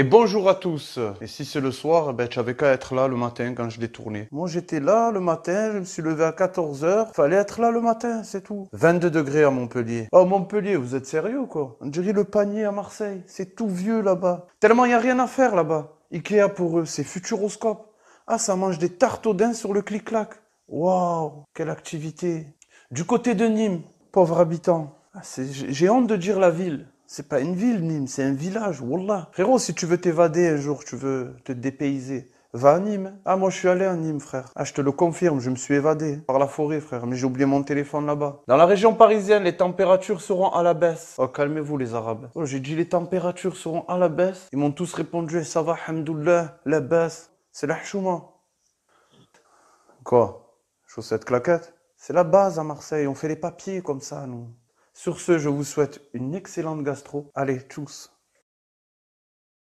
Et bonjour à tous. Et si c'est le soir, eh ben, tu avais qu'à être là le matin quand je détournais. Moi, j'étais là le matin, je me suis levé à 14h. Fallait être là le matin, c'est tout. 22 degrés à Montpellier. Oh, Montpellier, vous êtes sérieux, quoi? On dirait le panier à Marseille. C'est tout vieux là-bas. Tellement il n'y a rien à faire là-bas. Ikea pour eux, c'est Futuroscope. Ah, ça mange des tartes au sur le clic-clac. Waouh, quelle activité. Du côté de Nîmes, pauvre habitant. Ah, j'ai honte de dire la ville. C'est pas une ville, Nîmes, c'est un village, Wallah. Frérot, si tu veux t'évader un jour, tu veux te dépayser, va à Nîmes. Ah, moi, je suis allé à Nîmes, frère. Ah, je te le confirme, je me suis évadé par la forêt, frère, mais j'ai oublié mon téléphone là-bas. Dans la région parisienne, les températures seront à la baisse. Oh, calmez-vous, les Arabes. Oh, j'ai dit les températures seront à la baisse. Ils m'ont tous répondu, eh, ça va, hamdoullah, la baisse. C'est la chouma. Quoi Chaussette claquette C'est la base à Marseille, on fait les papiers comme ça, nous. Sur ce, je vous souhaite une excellente gastro. Allez, tchuss